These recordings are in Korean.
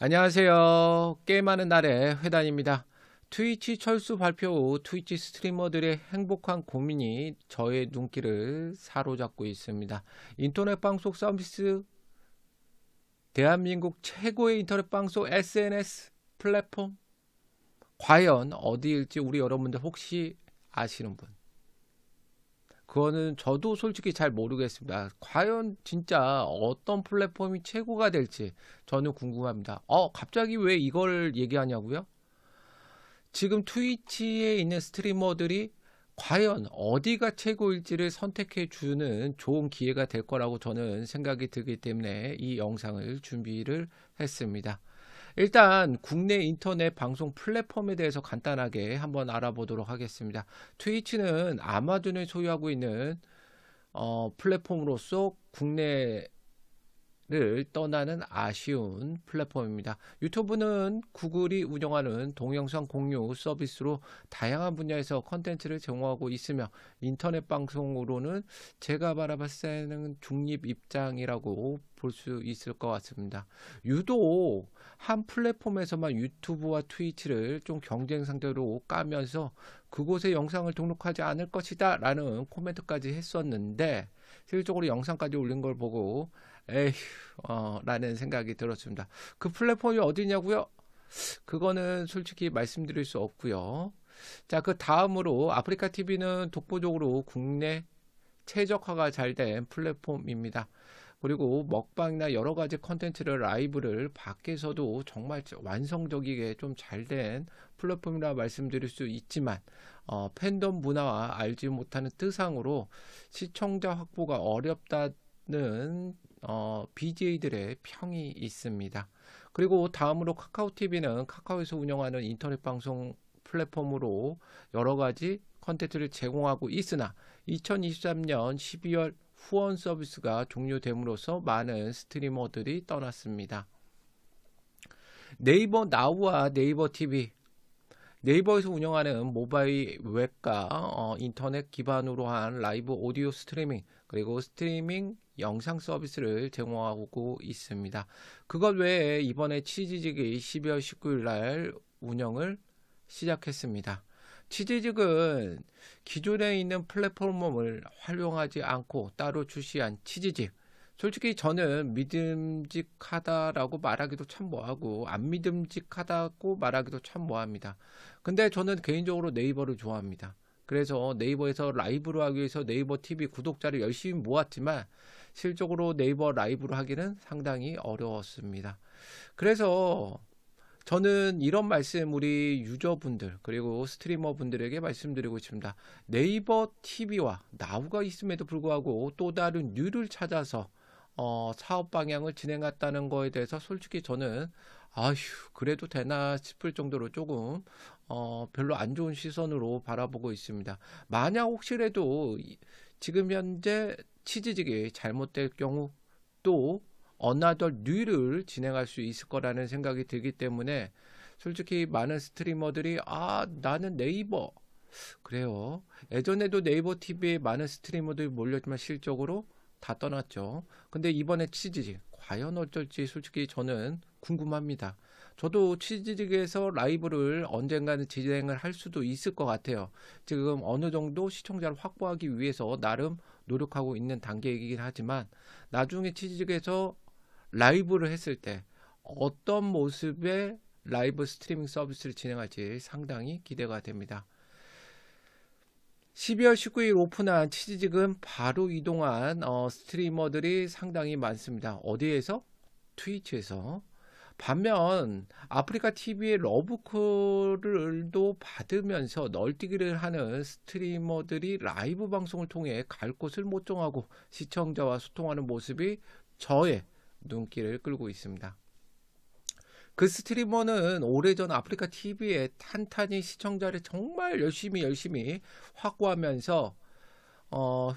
안녕하세요. 게임하는 날의 회단입니다. 트위치 철수 발표 후 트위치 스트리머들의 행복한 고민이 저의 눈길을 사로잡고 있습니다. 인터넷 방송 서비스 대한민국 최고의 인터넷 방송 SNS 플랫폼 과연 어디일지 우리 여러분들 혹시 아시는 분 그거는 저도 솔직히 잘 모르겠습니다. 과연 진짜 어떤 플랫폼이 최고가 될지 저는 궁금합니다. 어, 갑자기 왜 이걸 얘기하냐고요? 지금 트위치에 있는 스트리머들이 과연 어디가 최고일지를 선택해 주는 좋은 기회가 될 거라고 저는 생각이 들기 때문에 이 영상을 준비를 했습니다. 일단 국내 인터넷 방송 플랫폼에 대해서 간단하게 한번 알아보도록 하겠습니다. 트위치는 아마존을 소유하고 있는 어, 플랫폼으로서 국내 를 떠나는 아쉬운 플랫폼입니다. 유튜브는 구글이 운영하는 동영상 공유 서비스로 다양한 분야에서 컨텐츠를 제공하고 있으며 인터넷 방송으로는 제가 바라봤을 때는 중립 입장이라고 볼 수 있을 것 같습니다. 유독 한 플랫폼에서만 유튜브와 트위치를 좀 경쟁 상대로 까면서 그곳에 영상을 등록하지 않을 것이다 라는 코멘트까지 했었는데 실적으로 질 영상까지 올린 걸 보고 에휴, 어, 라는 생각이 들었습니다. 그 플랫폼이 어디냐고요? 그거는 솔직히 말씀드릴 수 없고요. 자, 그 다음으로 아프리카 TV는 독보적으로 국내 최적화가 잘 된 플랫폼입니다. 그리고 먹방이나 여러 가지 컨텐츠를 라이브를 밖에서도 정말 완성적이게 좀 잘 된 플랫폼이라 말씀드릴 수 있지만 어, 팬덤 문화와 알지 못하는 뜻상으로 시청자 확보가 어렵다는 어, BJ들의 평이 있습니다. 그리고 다음으로 카카오 TV는 카카오에서 운영하는 인터넷 방송 플랫폼으로 여러 가지 컨텐츠를 제공하고 있으나 2023년 12월 후원 서비스가 종료됨으로써 많은 스트리머들이 떠났습니다. 네이버 나우와 네이버 TV 네이버에서 운영하는 모바일 웹과 어, 인터넷 기반으로 한 라이브 오디오 스트리밍 그리고 스트리밍 영상 서비스를 제공하고 있습니다. 그것 외에 이번에 치즈직이 12월 19일 날 운영을 시작했습니다. 치즈직은 기존에 있는 플랫폼을 활용하지 않고 따로 출시한 치즈직 솔직히 저는 믿음직하다라고 말하기도 참 뭐하고 안 믿음직하다고 말하기도 참 뭐합니다. 근데 저는 개인적으로 네이버를 좋아합니다. 그래서 네이버에서 라이브로 하기 위해서 네이버 TV 구독자를 열심히 모았지만 실적으로 네이버 라이브로 하기는 상당히 어려웠습니다. 그래서 저는 이런 말씀 우리 유저분들 그리고 스트리머분들에게 말씀드리고 있습니다. 네이버 TV와 나우가 있음에도 불구하고 또 다른 류를 찾아서 어, 사업 방향을 진행했다는 거에 대해서 솔직히 저는 아휴 그래도 되나 싶을 정도로 조금 어, 별로 안 좋은 시선으로 바라보고 있습니다. 만약 혹시라도 지금 현재 취지직이 잘못될 경우 또 어나더 뉴를 진행할 수 있을 거라는 생각이 들기 때문에 솔직히 많은 스트리머들이 아 나는 네이버 그래요. 예전에도 네이버 TV에 많은 스트리머들이 몰렸지만 실적으로 다 떠났죠. 근데 이번에 치즈직 과연 어쩔지 솔직히 저는 궁금합니다. 저도 치즈직에서 라이브를 언젠가는 진행을 할 수도 있을 것 같아요. 지금 어느 정도 시청자를 확보하기 위해서 나름 노력하고 있는 단계이긴 하지만 나중에 치즈직에서 라이브를 했을 때 어떤 모습의 라이브 스트리밍 서비스를 진행할지 상당히 기대가 됩니다. 12월 19일 오픈한 치즈직은 바로 이동한 어, 스트리머들이 상당히 많습니다. 어디에서? 트위치에서. 반면 아프리카 TV의 러브콜을도 받으면서 널뛰기를 하는 스트리머들이 라이브 방송을 통해 갈 곳을 못 정하고 시청자와 소통하는 모습이 저의 눈길을 끌고 있습니다. 그 스트리머는 오래전 아프리카 TV에 탄탄히 시청자를 정말 열심히 열심히 확보하면서 어,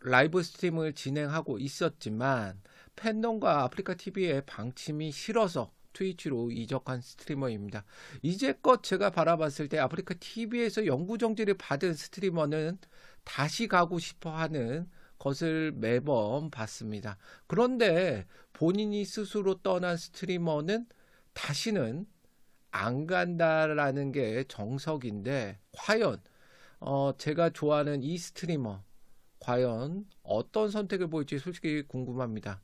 라이브 스트림을 진행하고 있었지만 팬덤과 아프리카 TV의 방침이 싫어서 트위치로 이적한 스트리머입니다. 이제껏 제가 바라봤을 때 아프리카 TV에서 영구 정지를 받은 스트리머는 다시 가고 싶어 하는 것을 매번 봤습니다. 그런데 본인이 스스로 떠난 스트리머는 다시는 안 간다라는 게 정석인데 과연 어, 제가 좋아하는 이 스트리머 과연 어떤 선택을 보일지 솔직히 궁금합니다.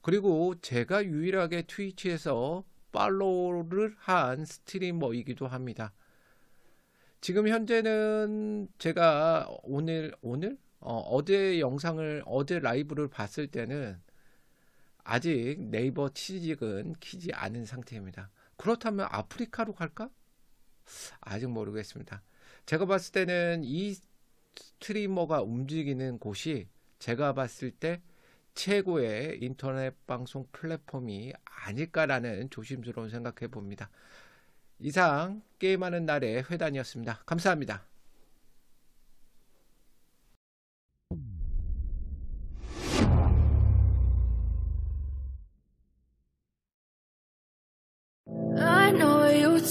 그리고 제가 유일하게 트위치에서 팔로우를 한 스트리머이기도 합니다. 지금 현재는 제가 오늘 오늘 어, 어제 영상을 어제 라이브를 봤을 때는 아직 네이버 취직은 키지 않은 상태입니다. 그렇다면 아프리카로 갈까? 아직 모르겠습니다. 제가 봤을 때는 이 스트리머가 움직이는 곳이 제가 봤을 때 최고의 인터넷 방송 플랫폼이 아닐까라는 조심스러운 생각해 봅니다. 이상 게임하는 날의 회단이었습니다. 감사합니다.